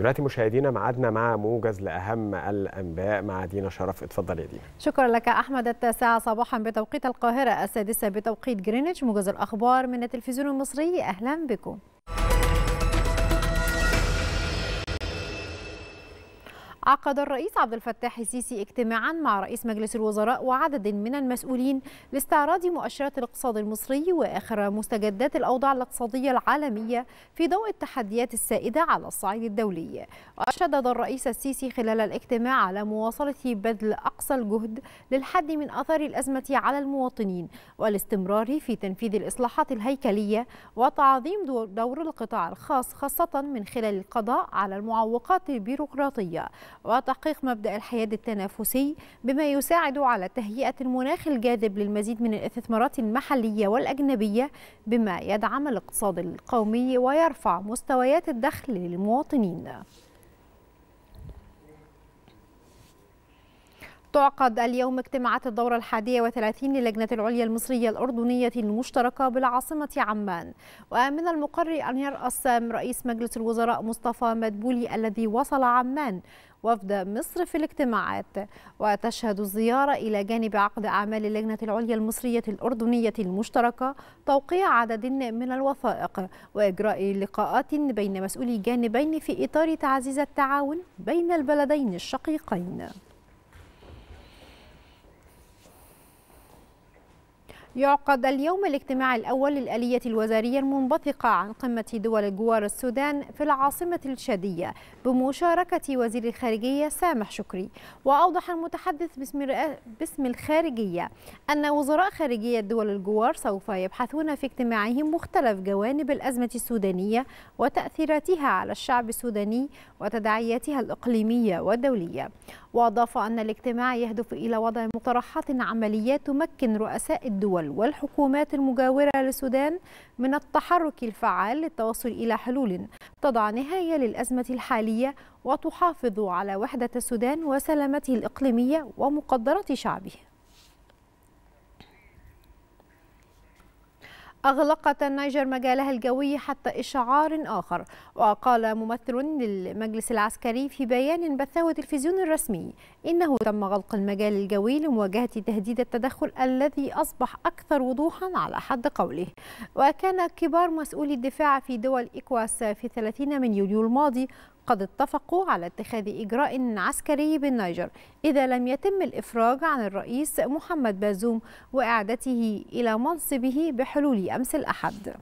دلوقتي مشاهدينا معادنا مع موجز لأهم الأنباء مع دينا شرف اتفضل يا دينا شكرا لك أحمد التاسعة صباحا بتوقيت القاهرة السادسة بتوقيت جرينتش موجز الأخبار من التلفزيون المصري أهلا بكم عقد الرئيس عبد الفتاح السيسي اجتماعا مع رئيس مجلس الوزراء وعدد من المسؤولين لاستعراض مؤشرات الاقتصاد المصري واخر مستجدات الاوضاع الاقتصاديه العالميه في ضوء التحديات السائده على الصعيد الدولي. وشدد الرئيس السيسي خلال الاجتماع على مواصله بذل اقصى الجهد للحد من اثار الازمه على المواطنين والاستمرار في تنفيذ الاصلاحات الهيكليه وتعظيم دور القطاع الخاص خاصه من خلال القضاء على المعوقات البيروقراطيه وتحقيق مبدأ الحياد التنافسي بما يساعد على تهيئة المناخ الجاذب للمزيد من الاستثمارات المحلية والأجنبية بما يدعم الاقتصاد القومي ويرفع مستويات الدخل للمواطنين تعقد اليوم اجتماعات الدورة الحادية وثلاثين للجنة العليا المصرية الأردنية المشتركة بالعاصمة عمان ومن المقرر أن يرأس رئيس مجلس الوزراء مصطفى مدبولي الذي وصل عمان وفد مصر في الاجتماعات وتشهد الزيارة إلى جانب عقد أعمال اللجنة العليا المصرية الأردنية المشتركة توقيع عدد من الوثائق وإجراء لقاءات بين مسؤولي جانبين في إطار تعزيز التعاون بين البلدين الشقيقين يعقد اليوم الاجتماع الأول للآلية الوزارية المنبثقة عن قمة دول جوار السودان في العاصمة الشادية بمشاركة وزير الخارجية سامح شكري وأوضح المتحدث باسم, باسم الخارجية أن وزراء خارجية دول الجوار سوف يبحثون في اجتماعهم مختلف جوانب الأزمة السودانية وتأثيراتها على الشعب السوداني وتداعياتها الإقليمية والدولية وأضاف أن الاجتماع يهدف إلى وضع مقترحات عملية تمكن رؤساء الدول والحكومات المجاورة للسودان من التحرك الفعال للتوصل إلى حلول تضع نهاية للأزمة الحالية وتحافظ على وحدة السودان وسلامته الإقليمية ومقدرات شعبه أغلقت النيجر مجالها الجوي حتى إشعار آخر وقال ممثل للمجلس العسكري في بيان بثه التلفزيون الرسمي إنه تم غلق المجال الجوي لمواجهة تهديد التدخل الذي أصبح أكثر وضوحا على حد قوله وكان كبار مسؤولي الدفاع في دول إكواس في 30 من يوليو الماضي قد اتفقوا على اتخاذ إجراء عسكري بالنيجر إذا لم يتم الإفراج عن الرئيس محمد بازوم وإعادته إلى منصبه بحلول أمس الأحد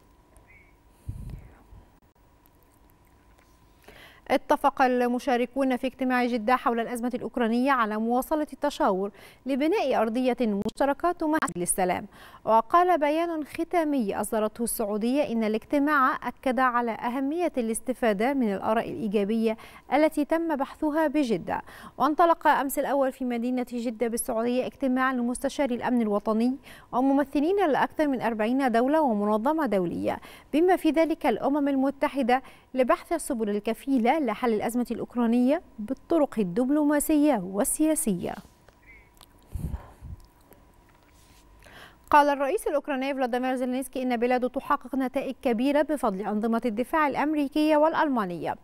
اتفق المشاركون في اجتماع جدة حول الأزمة الأوكرانية على مواصلة التشاور لبناء أرضية مشتركة تمهد للسلام وقال بيان ختامي أصدرته السعودية إن الاجتماع أكد على أهمية الاستفادة من الآراء الإيجابية التي تم بحثها بجدة وانطلق أمس الأول في مدينة جدة بالسعودية اجتماع لمستشاري الأمن الوطني وممثلين لأكثر من 40 دولة ومنظمة دولية بما في ذلك الأمم المتحدة لبحث السبل الكفيلة لحل الأزمة الأوكرانية بالطرق الدبلوماسية والسياسية قال الرئيس الأوكراني فلاديمير زيلينسكي إن بلاده تحقق نتائج كبيرة بفضل أنظمة الدفاع الأمريكية والألمانية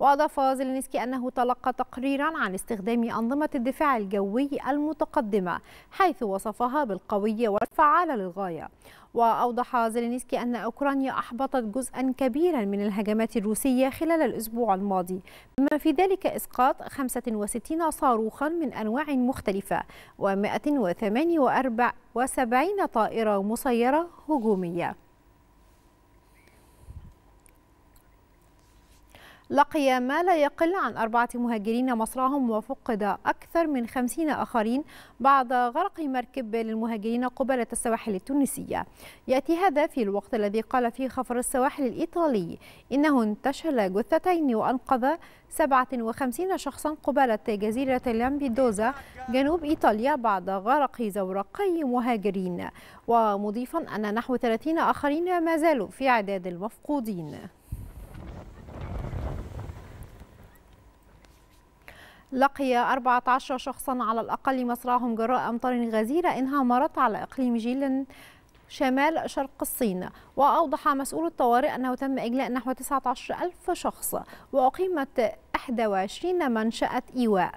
وأضاف زيلينسكي أنه تلقى تقريرا عن استخدام أنظمة الدفاع الجوي المتقدمة حيث وصفها بالقوية والفعالة للغاية وأوضح زيلينسكي أن أوكرانيا أحبطت جزءا كبيرا من الهجمات الروسية خلال الأسبوع الماضي بما في ذلك إسقاط 65 صاروخا من أنواع مختلفة و 178 طائرة مسيرة هجومية لقي ما لا يقل عن أربعة مهاجرين مصرعهم وفقد أكثر من خمسين آخرين بعد غرق مركب للمهاجرين قبالة السواحل التونسية يأتي هذا في الوقت الذي قال فيه خفر السواحل الإيطالي إنه انتشل جثتين وأنقذ 57 شخصا قبالة جزيرة لامبيدوزا جنوب إيطاليا بعد غرق زورقي مهاجرين ومضيفا أن نحو 30 آخرين ما زالوا في عداد المفقودين لقي 14 شخصا على الأقل مصرعهم جراء أمطار غزيرة إنها مرت على إقليم جيلن شمال شرق الصين وأوضح مسؤول الطوارئ أنه تم إجلاء نحو 19 ألف شخص وأقيمت 21 منشأة إيواء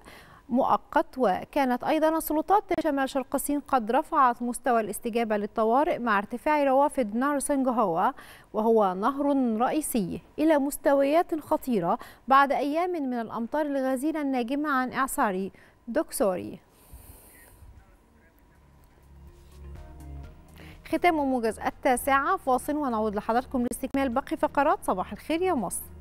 مؤقت وكانت أيضا السلطات شمال شرق الصين قد رفعت مستوى الاستجابة للطوارئ مع ارتفاع روافد نهر سنجهوا وهو نهر رئيسي إلى مستويات خطيرة بعد أيام من الأمطار الغزيرة الناجمة عن إعصار دوكسوري ختام موجز التاسعة فاصل ونعود لحضراتكم لاستكمال باقي فقرات صباح الخير يا مصر